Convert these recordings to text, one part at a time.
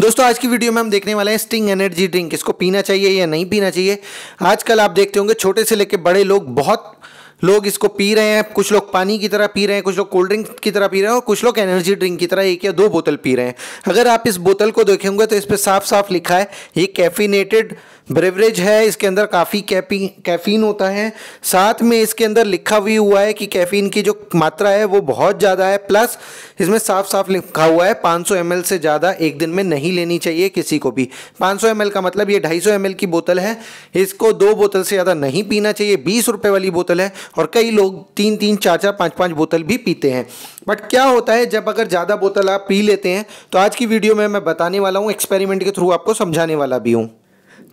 दोस्तों आज की वीडियो में हम देखने वाले हैं स्टिंग एनर्जी ड्रिंक इसको पीना चाहिए या नहीं पीना चाहिए आजकल आप देखते होंगे छोटे से लेकर बड़े लोग बहुत लोग इसको पी रहे हैं कुछ लोग पानी की तरह पी रहे हैं कुछ लोग कोल्ड ड्रिंक की तरह पी रहे हैं और कुछ लोग एनर्जी ड्रिंक की तरह एक या दो बोतल पी रहे हैं अगर आप इस बोतल को देखेंगे तो इस पर साफ साफ लिखा है ये कैफिनेटेड ब्रेवरेज है इसके अंदर काफ़ी कैफी कैफीन होता है साथ में इसके अंदर लिखा भी हुआ है कि कैफीन की जो मात्रा है वो बहुत ज़्यादा है प्लस इसमें साफ साफ लिखा हुआ है 500 सौ से ज़्यादा एक दिन में नहीं लेनी चाहिए किसी को भी 500 सौ का मतलब ये 250 सौ की बोतल है इसको दो बोतल से ज़्यादा नहीं पीना चाहिए बीस रुपये वाली बोतल है और कई लोग तीन तीन चार चार पाँच पाँच बोतल भी पीते हैं बट क्या होता है जब अगर ज़्यादा बोतल आप पी लेते हैं तो आज की वीडियो में मैं बताने वाला हूँ एक्सपेरिमेंट के थ्रू आपको समझाने वाला भी हूँ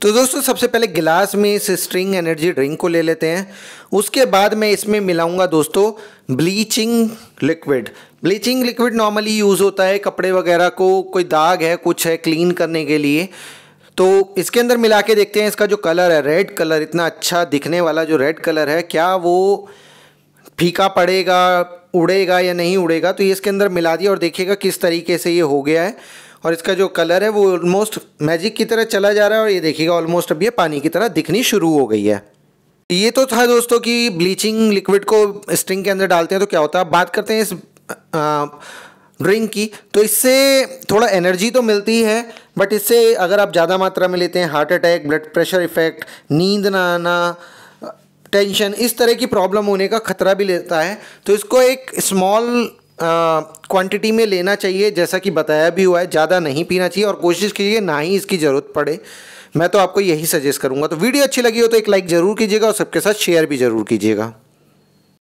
तो दोस्तों सबसे पहले गिलास में इस स्ट्रिंग एनर्जी ड्रिंक को ले लेते हैं उसके बाद मैं इसमें मिलाऊंगा दोस्तों bleaching liquid bleaching liquid normally use होता है कपड़े वगैरह को कोई दाग है कुछ है क्लीन करने के लिए तो इसके अंदर मिला के देखते हैं इसका जो कलर है रेड कलर इतना अच्छा दिखने वाला जो रेड कलर है क्या वो फीका पड़ेगा उड़ेगा या नहीं उड़ेगा तो ये इसके अंदर मिला दिया और देखिएगा किस तरीके से ये हो गया है और इसका जो कलर है वो ऑलमोस्ट मैजिक की तरह चला जा रहा है और ये देखिएगा ऑलमोस्ट अब ये पानी की तरह दिखनी शुरू हो गई है ये तो था दोस्तों कि ब्लीचिंग लिक्विड को स्ट्रिंग के अंदर डालते हैं तो क्या होता है बात करते हैं इस आ, ड्रिंक की तो इससे थोड़ा एनर्जी तो मिलती है बट इससे अगर आप ज़्यादा मात्रा में लेते हैं heart attack blood pressure effect नींद ना आना टेंशन इस तरह की प्रॉब्लम होने का खतरा भी लेता है तो इसको एक स्मॉल क्वांटिटी में लेना चाहिए जैसा कि बताया भी हुआ है ज़्यादा नहीं पीना चाहिए और कोशिश कीजिए ना ही इसकी ज़रूरत पड़े मैं तो आपको यही सजेस्ट करूँगा तो वीडियो अच्छी लगी हो तो एक लाइक ज़रूर कीजिएगा और सबके साथ शेयर भी ज़रूर कीजिएगा